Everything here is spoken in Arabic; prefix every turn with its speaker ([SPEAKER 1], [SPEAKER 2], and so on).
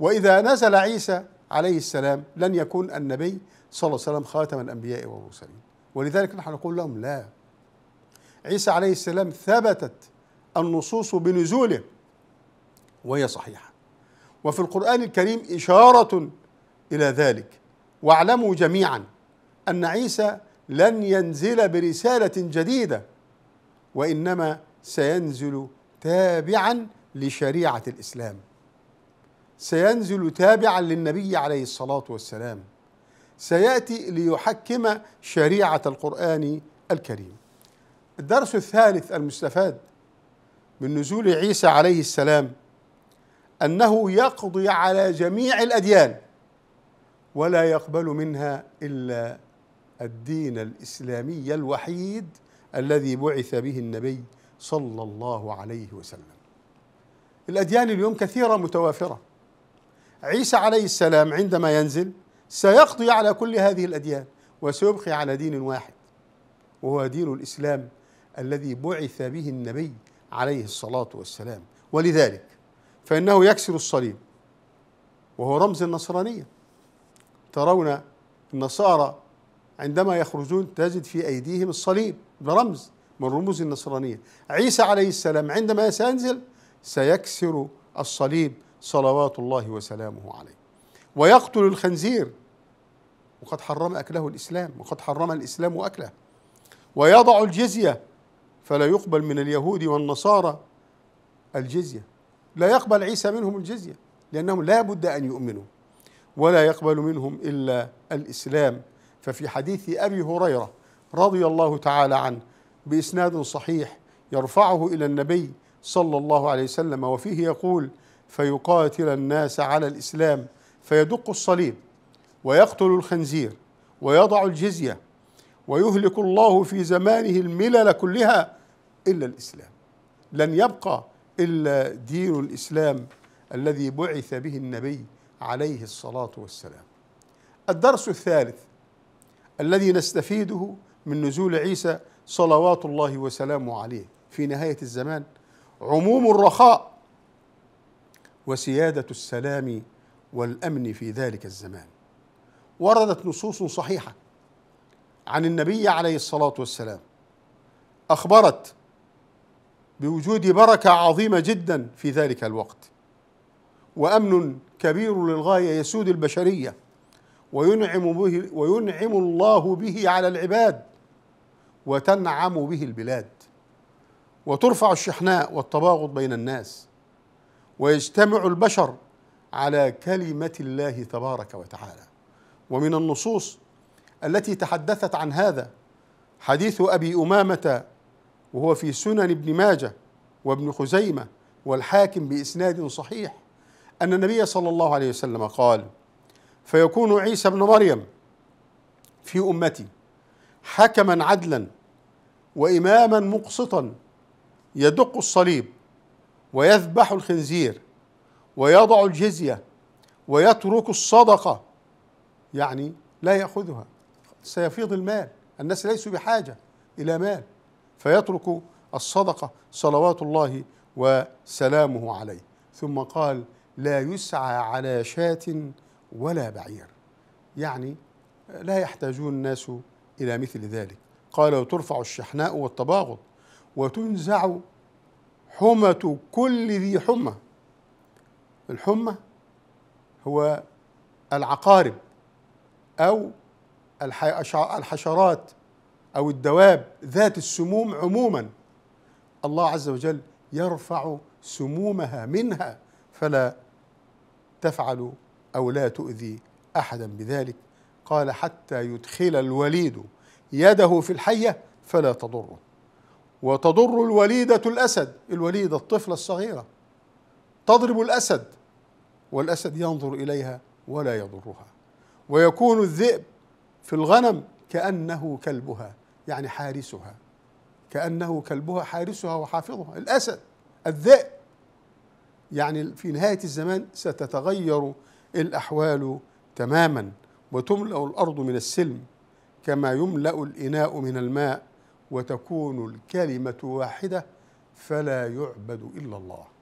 [SPEAKER 1] وإذا نزل عيسى عليه السلام لن يكون النبي صلى الله عليه وسلم خاتم الأنبياء والمرسلين ولذلك نحن نقول لهم لا عيسى عليه السلام ثبتت النصوص بنزوله وهي صحيحة وفي القرآن الكريم إشارة إلى ذلك واعلموا جميعا أن عيسى لن ينزل برسالة جديدة وإنما سينزل تابعا لشريعة الإسلام سينزل تابعا للنبي عليه الصلاه والسلام سياتي ليحكم شريعه القران الكريم الدرس الثالث المستفاد من نزول عيسى عليه السلام انه يقضي على جميع الاديان ولا يقبل منها الا الدين الاسلامي الوحيد الذي بعث به النبي صلى الله عليه وسلم الاديان اليوم كثيره متوافره عيسى عليه السلام عندما ينزل سيقضي على كل هذه الأديان وسيبقي على دين واحد وهو دين الإسلام الذي بعث به النبي عليه الصلاة والسلام ولذلك فإنه يكسر الصليب وهو رمز النصرانية ترون النصارى عندما يخرجون تجد في أيديهم الصليب ده رمز من رموز النصرانية عيسى عليه السلام عندما سينزل سيكسر الصليب صلوات الله وسلامه عليه ويقتل الخنزير وقد حرم أكله الإسلام وقد حرم الإسلام أكله ويضع الجزية فلا يقبل من اليهود والنصارى الجزية لا يقبل عيسى منهم الجزية لأنهم لا بد أن يؤمنوا ولا يقبل منهم إلا الإسلام ففي حديث أبي هريرة رضي الله تعالى عنه بإسناد صحيح يرفعه إلى النبي صلى الله عليه وسلم وفيه يقول: فيقاتل الناس على الإسلام فيدق الصليب ويقتل الخنزير ويضع الجزية ويهلك الله في زمانه الملل كلها إلا الإسلام لن يبقى إلا دين الإسلام الذي بعث به النبي عليه الصلاة والسلام الدرس الثالث الذي نستفيده من نزول عيسى صلوات الله وسلامه عليه في نهاية الزمان عموم الرخاء وسياده السلام والامن في ذلك الزمان وردت نصوص صحيحه عن النبي عليه الصلاه والسلام اخبرت بوجود بركه عظيمه جدا في ذلك الوقت وامن كبير للغايه يسود البشريه وينعم به وينعم الله به على العباد وتنعم به البلاد وترفع الشحناء والتباغض بين الناس ويجتمع البشر على كلمه الله تبارك وتعالى ومن النصوص التي تحدثت عن هذا حديث ابي امامه وهو في سنن ابن ماجه وابن خزيمه والحاكم باسناد صحيح ان النبي صلى الله عليه وسلم قال فيكون عيسى ابن مريم في امتي حكما عدلا واماما مقسطا يدق الصليب ويذبح الخنزير ويضع الجزية ويترك الصدقة يعني لا يأخذها سيفيض المال الناس ليسوا بحاجة إلى مال فيترك الصدقة صلوات الله وسلامه عليه ثم قال لا يسعى على شاة ولا بعير يعني لا يحتاجون الناس إلى مثل ذلك قال وترفع الشحناء والتباغض وتنزع حمة كل ذي حمى الحمى هو العقارب أو الحشرات أو الدواب ذات السموم عموما الله عز وجل يرفع سمومها منها فلا تفعل أو لا تؤذي أحدا بذلك قال حتى يدخل الوليد يده في الحية فلا تضره وتضر الوليدة الأسد الوليدة الطفلة الصغيرة تضرب الأسد والأسد ينظر إليها ولا يضرها ويكون الذئب في الغنم كأنه كلبها يعني حارسها كأنه كلبها حارسها وحافظها الأسد الذئب يعني في نهاية الزمان ستتغير الأحوال تماما وتملأ الأرض من السلم كما يملأ الإناء من الماء وتكون الكلمة واحدة فلا يعبد إلا الله